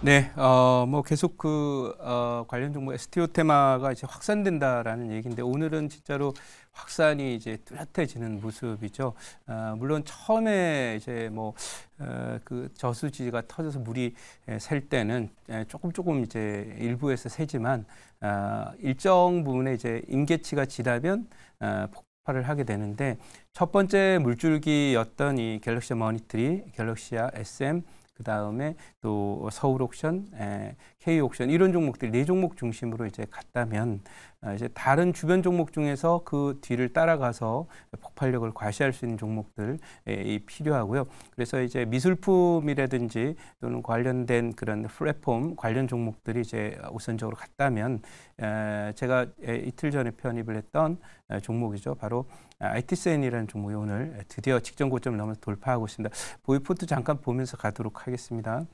네, 어, 뭐 계속 그 어, 관련 정보 STO 테마가 이제 확산된다라는 얘기인데 오늘은 진짜로 확산이 이제 뚜렷해지는 모습이죠. 어, 물론 처음에 이제 뭐그 어, 저수지가 터져서 물이 에, 셀 때는 조금 조금 이제 일부에서 새지만 어, 일정 부분에 이제 임계치가 지나면 어, 폭발을 하게 되는데 첫 번째 물줄기였던 이 갤럭시아 머니트리, 갤럭시아 SM 그 다음에 또 서울 옥션, K 옥션 이런 종목들 네 종목 중심으로 이제 갔다면 아, 이제 다른 주변 종목 중에서 그 뒤를 따라가서 폭발력을 과시할 수 있는 종목들이 필요하고요. 그래서 이제 미술품이라든지 또는 관련된 그런 플랫폼 관련 종목들이 이제 우선적으로 갔다면 제가 이틀 전에 편입을 했던 종목이죠. 바로 ITCN이라는 종목이 오늘 드디어 직전 고점을 넘어서 돌파하고 있습니다. 보이포트 잠깐 보면서 가도록 하겠습니다.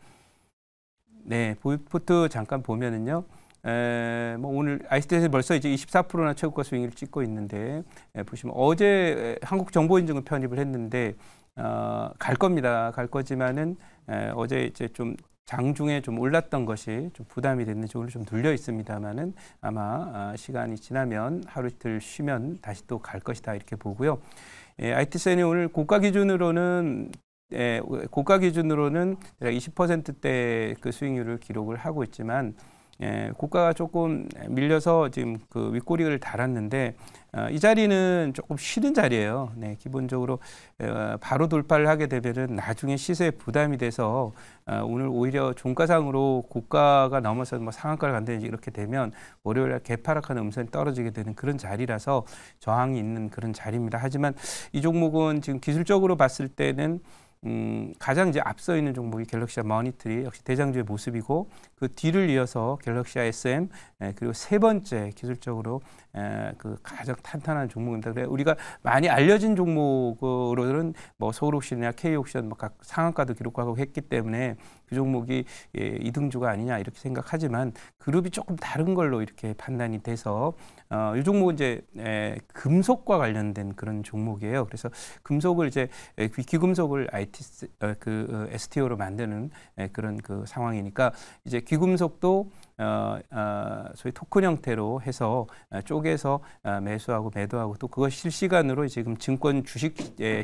네, 보이포트 잠깐 보면은요. 에, 뭐 오늘 아이스텍에서 벌써 이제 24%나 최고가 수익률을 찍고 있는데 에, 보시면 어제 한국 정보인증을 편입을 했는데 어, 갈 겁니다. 갈 거지만은 에, 어제 이제 좀 장중에 좀 올랐던 것이 좀 부담이 됐는지 오늘 좀 눌려 있습니다만은 아마 아, 시간이 지나면 하루 이틀 쉬면 다시 또 갈 것이다 이렇게 보고요. 예, IT센이 오늘 고가 기준으로는 에, 고가 기준으로는 20%대 그 수익률을 기록을 하고 있지만 예, 고가가 조금 밀려서 지금 그 윗꼬리를 달았는데 어, 이 자리는 조금 쉬는 자리예요. 네, 기본적으로 어, 바로 돌파를 하게 되면은 나중에 시세 부담이 돼서 어, 오늘 오히려 종가상으로 고가가 넘어서 뭐 상한가를 간다든지 이렇게 되면 월요일 날개파락하 음선이 떨어지게 되는 그런 자리라서 저항이 있는 그런 자리입니다. 하지만 이 종목은 지금 기술적으로 봤을 때는 음, 가장 이제 앞서 있는 종목이 갤럭시아 마니트리 역시 대장주의 모습이고 그 뒤를 이어서 갤럭시아 SM 에, 예, 그리고 세 번째 기술적으로 에, 예, 그 가장 탄탄한 종목입니다. 그래 우리가 많이 알려진 종목으로는 뭐 서울옥션이나 K옥션 뭐 각 상한가도 기록하고 했기 때문에 그 종목이 예, 이등주가 아니냐 이렇게 생각하지만 그룹이 조금 다른 걸로 이렇게 판단이 돼서 어, 이 종목은 이제 예, 금속과 관련된 그런 종목이에요. 그래서 금속을 이제 예, 귀금속을 IT 어, 그 어, STO로 만드는 예, 그런 그 상황이니까 이제 귀금속도 어, 어, 소위 토큰 형태로 해서 어, 쪼개서 어, 매수하고 매도하고 또 그것 실시간으로 지금 증권 주식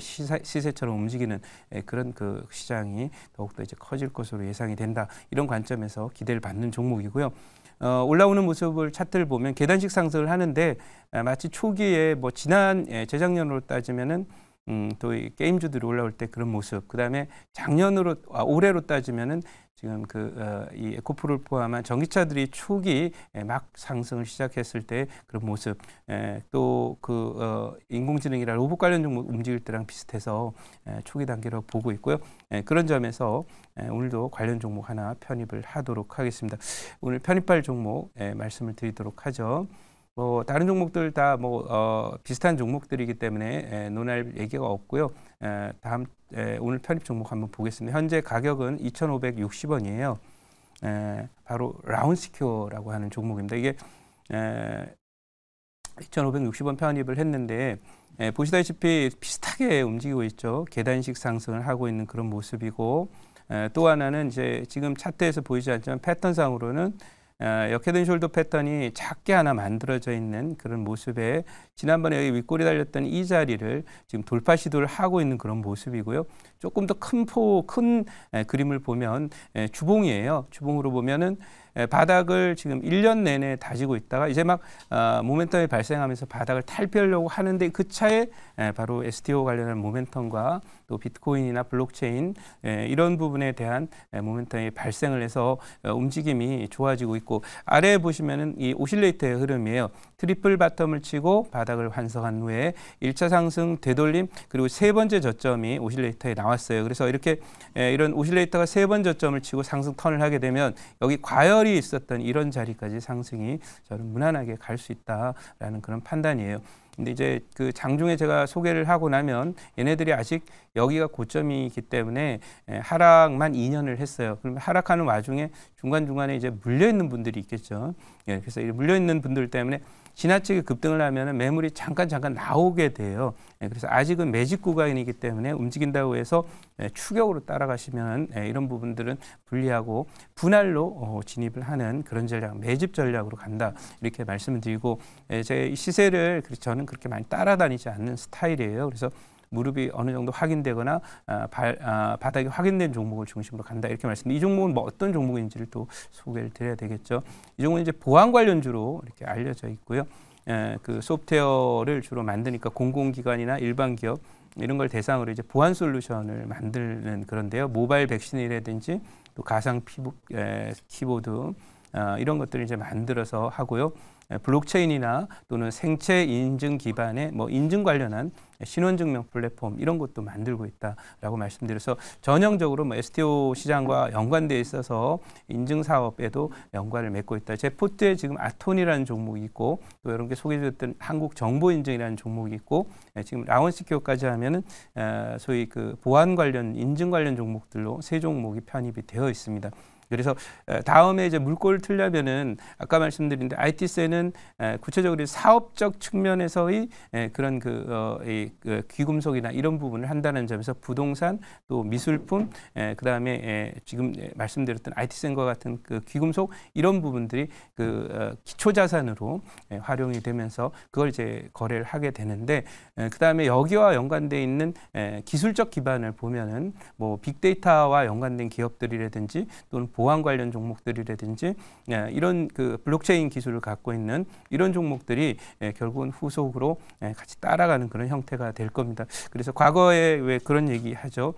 시세, 처럼 움직이는 그런 그 시장이 더욱더 이제 커질 것으로 예상이 된다 이런 관점에서 기대를 받는 종목이고요. 어, 올라오는 모습을 차트를 보면 계단식 상승을 하는데 아, 마치 초기에 뭐 지난 재작년으로 따지면은 음, 또 게임주들이 올라올 때 그런 모습. 그다음에 작년으로 아, 올해로 따지면은 지금 그이 어, 에코프를 포함한 전기차들이 초기 예, 막 상승을 시작했을 때 그런 모습 예, 또그 어, 인공지능이나 로봇 관련 종목 뭐 움직일 때랑 비슷해서 에, 예, 초기 단계로 보고 있고요. 에, 그런 점에서 에, 오늘도 관련 종목 하나 편입을 하도록 하겠습니다. 오늘 편입할 종목 에, 말씀을 드리도록 하죠. 뭐 다른 종목들 다뭐 어, 비슷한 종목들이기 때문에 에, 예, 논할 얘기가 없고요. 에, 예, 다음 에, 예, 오늘 편입 종목 한번 보겠습니다. 현재 가격은 2,560원이에요. 에, 바로 라운스큐어라고 하는 종목입니다. 이게 에, 2,560원 편입을 했는데 에, 보시다시피 비슷하게 움직이고 있죠. 계단식 상승을 하고 있는 그런 모습이고 에, 또 하나는 이제 지금 차트에서 보이지 않지만 패턴상으로는 어, 역헤드 숄더 패턴이 작게 하나 만들어져 있는 그런 모습에 지난번에 여기 윗골이 달렸던 이 자리를 지금 돌파 시도를 하고 있는 그런 모습이고요. 조금 더 큰 포, 큰 그림을 보면 주봉이에요. 주봉으로 보면은 바닥을 지금 1년 내내 다지고 있다가 이제 막 어, 모멘텀이 발생하면서 바닥을 탈피하려고 하는데 그 차에 바로 STO 관련한 모멘텀과 또 비트코인이나 블록체인 예, 이런 부분에 대한 예, 모멘텀이 발생을 해서 어, 움직임이 좋아지고 있고 아래에 보시면은 이오실레이터의 흐름이에요. 트리플 바텀을 치고 바닥을 환성한 후에 1차 상승 되돌림 그리고 세 번째 저점이 오실레이터에 나왔어요. 그래서 이렇게 예, 이런 오실레이터가 세 번 저점을 치고 상승 턴을 하게 되면 여기 과열이 있었던 이런 자리까지 상승이 저는 무난하게 갈 수 있다라는 그런 판단이에요. 근데 이제 그 장중에 제가 소개를 하고 나면 얘네들이 아직 여기가 고점이기 때문에 예, 하락만 2년을 했어요. 그러 하락하는 와중에 중간중간에 이제 물려있는 분들이 있겠죠. 예, 그래서 물려있는 분들 때문에 지나치게 급등을 하면 매물이 잠깐 잠깐 나오게 돼요. 예, 그래서 아직은 매집 구간이기 때문에 움직인다고 해서 예, 추격으로 따라가시면 예, 이런 부분들은 분리하고 분할로 어, 진입을 하는 그런 전략, 매집 전략으로 간다 이렇게 말씀 드리고 제 시세를 저는 그렇게 많이 따라다니지 않는 스타일이에요. 그래서 무릎이 어느 정도 확인되거나 아, 발, 아, 바닥이 확인된 종목을 중심으로 간다 이렇게 말씀이 종목은 뭐 어떤 종목인지를 또 소개를 드려야 되겠죠. 이 종목은 이제 보안 관련주로 이렇게 알려져 있고요. 예, 그 소프트웨어를 주로 만드니까 공공기관이나 일반 기업 이런 걸 대상으로 이제 보안 솔루션을 만드는 그런데요. 모바일 백신이라든지 또 가상 피부, 예, 키보드 아, 이런 것들을 이제 만들어서 하고요. 예, 블록체인이나 또는 생체 인증 기반의 뭐 인증 관련한 신원증명 플랫폼 이런 것도 만들고 있다라고 말씀드려서 전형적으로 뭐 STO 시장과 연관돼 있어서 인증 사업에도 연관을 맺고 있다. 제 포트에 지금 아톤이라는 종목이 있고 또 여러분께 소개해드렸던 한국 정보 인증이라는 종목이 있고 예, 지금 라운시큐어까지 하면은 소위 그 보안 관련 인증 관련 종목들로 세 종목이 편입이 되어 있습니다. 그래서 어, 다음에 이제 물꼬를 틀려면은 아까 말씀드린 IT세는 구체적으로 사업적 측면에서의 그런 그, 어, 그, 귀금속이나 이런 부분을 한다는 점에서 부동산 또 미술품 그 다음에 지금 말씀드렸던 IT센과 같은 그 귀금속 이런 부분들이 그 어, 기초 자산으로 활용이 되면서 그걸 이제 거래를 하게 되는데 그 다음에 여기와 연관돼 있는 기술적 기반을 보면은 뭐 빅데이터와 연관된 기업들이라든지 또는 보안 관련 종목들이라든지 예, 이런 그 블록체인 기술을 갖고 있는 이런 종목들이 예, 결국은 후속으로 예, 같이 따라가는 그런 형태가 될 겁니다. 그래서 과거에 왜 그런 얘기 하죠?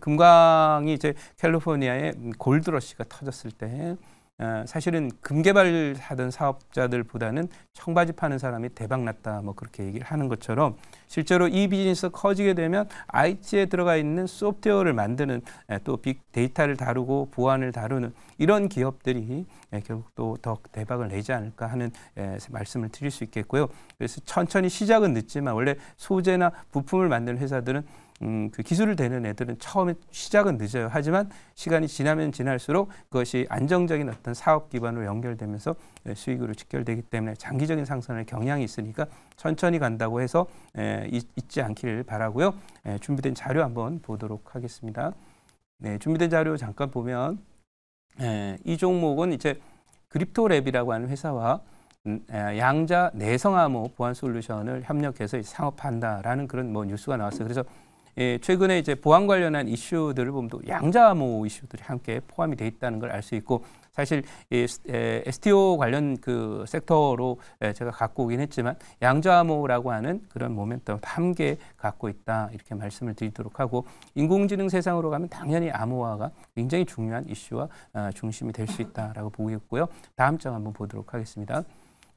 금광이 이제 캘리포니아에 골드러시가 터졌을 때 어, 사실은 금개발하던 사업자들보다는 청바지 파는 사람이 대박 났다 뭐 그렇게 얘기를 하는 것처럼 실제로 이 비즈니스 커지게 되면 IT에 들어가 있는 소프트웨어를 만드는 예, 또 빅데이터를 다루고 보안을 다루는 이런 기업들이 예, 결국 또 더 대박을 내지 않을까 하는 예, 말씀을 드릴 수 있겠고요. 그래서 천천히 시작은 늦지만 원래 소재나 부품을 만드는 회사들은 음, 그 기술을 대는 애들은 처음에 시작은 늦어요. 하지만 시간이 지나면 지날수록 그것이 안정적인 어떤 사업 기반으로 연결되면서 예, 수익으로 직결되기 때문에 장기적인 상승의 경향이 있으니까 천천히 간다고 해서 예, 잊지 않기를 바라고요. 예, 준비된 자료 한번 보도록 하겠습니다. 네, 준비된 자료 잠깐 보면 이 종목은 이제 그립토랩이라고 하는 회사와 음, 양자 내성암호 보안 솔루션을 협력해서 상업한다라는 그런 뭐 뉴스가 나왔어요. 그래서 예, 최근에 이제 보안 관련한 이슈들을 보면 양자암호 이슈들이 함께 포함이 돼 있다는 걸 알 수 있고 사실 이 STO 관련 그 섹터로 제가 갖고 오긴 했지만 양자암호라고 하는 그런 모멘텀 함께 갖고 있다 이렇게 말씀을 드리도록 하고 인공지능 세상으로 가면 당연히 암호화가 굉장히 중요한 이슈와 아, 중심이 될 수 있다라고 보고 있고요. 다음 장 한번 보도록 하겠습니다.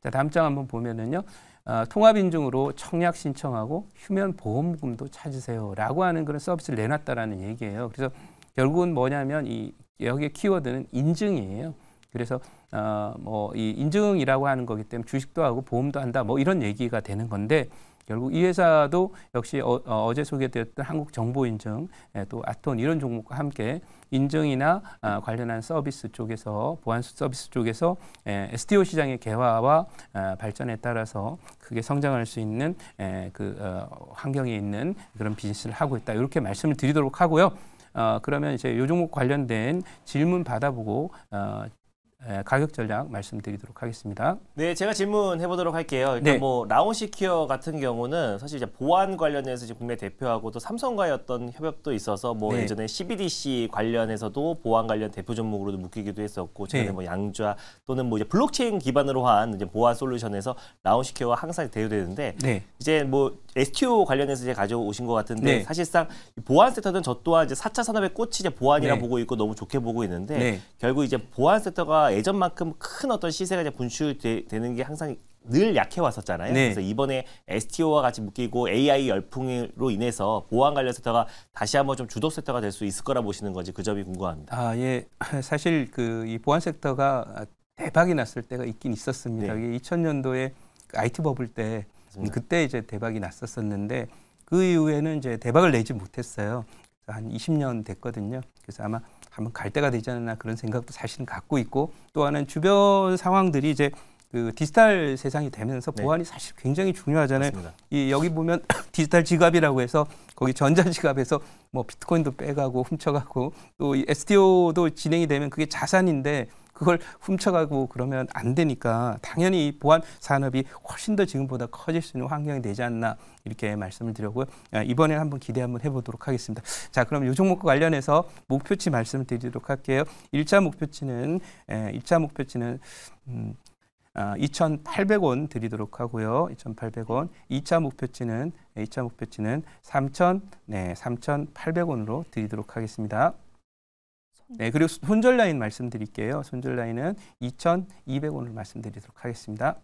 자, 다음 장 한번 보면은요. 어, 통합 인증으로 청약 신청하고 휴면 보험금도 찾으세요라고 하는 그런 서비스를 내놨다라는 얘기예요. 그래서 결국은 뭐냐면 이 여기에 키워드는 인증이에요. 그래서 어, 뭐이 인증이라고 하는 거기 때문에 주식도 하고 보험도 한다 뭐 이런 얘기가 되는 건데 결국 이 회사도 역시 어, 어 어제 소개되었던 한국 정보 인증 예, 또 아톤 이런 종목과 함께 인증이나 어, 관련한 서비스 쪽에서 보안 서비스 쪽에서 예, 에, STO 시장의 개화와 어, 발전에 따라서 크게 성장할 수 있는 에, 예, 그 어, 환경에 있는 그런 비즈니스를 하고 있다 이렇게 말씀을 드리도록 하고요. 어, 그러면 이제 요 종목 관련된 질문 받아보고 어, 가격 전략 말씀드리도록 하겠습니다. 네, 제가 질문해 보도록 할게요. 일단 네. 뭐 라온시큐어 같은 경우는 사실 이제 보안 관련해서 지금 국내 대표하고 또 삼성과의 어떤 협업도 있어서 뭐 네. 예전에 CBDC 관련해서도 보안 관련 대표 종목으로도 묶이기도 했었고 네. 최근에 네. 뭐 양좌 또는 뭐 이제 블록체인 기반으로 한 이제 보안 솔루션에서 라온시큐어가 항상 대두되는데 네. 이제 뭐 STO 관련해서 이제 가져오신 것 같은데 네. 사실상 보안 섹터는 저 또한 이제 4차 산업의 꽃이 이제 보안이라 보고 있고 너무 좋게 보고 있는데 결국 이제 보안 섹터가 예전만큼 큰 어떤 시세가 이제 분출되는 게 항상 늘 약해 왔었잖아요. 네. 그래서 이번에 STO와 같이 묶이고 AI 열풍으로 인해서 보안 관련 섹터가 다시 한번 좀 주도 섹터가 될 수 있을 거라 보시는 건지 그 점이 궁금합니다. 아 예, 사실 그 이 보안 섹터가 대박이 났을 때가 있긴 있었습니다. 네. 2000년도에 IT 그 버블 때 맞습니다. 그때 이제 대박이 났었었는데 그 이후에는 이제 대박을 내지 못했어요. 한 20년 됐거든요. 그래서 아마 한번 갈 때가 되지 않나 그런 생각도 사실은 갖고 있고 또 하나는 주변 상황들이 이제 그 디지털 세상이 되면서 네. 보안이 네. 사실 굉장히 중요하잖아요. 맞습니다. 이 여기 보면 디지털 지갑이라고 해서 거기 전자 지갑에서 뭐 비트코인도 빼가고 훔쳐가고 또 이 SDO도 진행이 되면 그게 자산인데 그걸 훔쳐가고 그러면 안 되니까 당연히 이 보안 산업이 훨씬 더 지금보다 커질 수 있는 환경이 되지 않나 이렇게 말씀을 드렸고요. 아, 이번에 한번 기대 한번 해보도록 하겠습니다. 자, 그럼 요 종목과 관련해서 목표치 말씀을 드리도록 할게요. 일차 목표치는 예, 일차 목표치는 음, 아, 2,800원 드리도록 하고요. 2,800원. 2차 목표치는 2차 목표치는 3,000 네, 3,800원으로 드리도록 하겠습니다. 네, 그리고 손절 라인 말씀드릴게요. 손절 라인은 2,200원을 말씀드리도록 하겠습니다.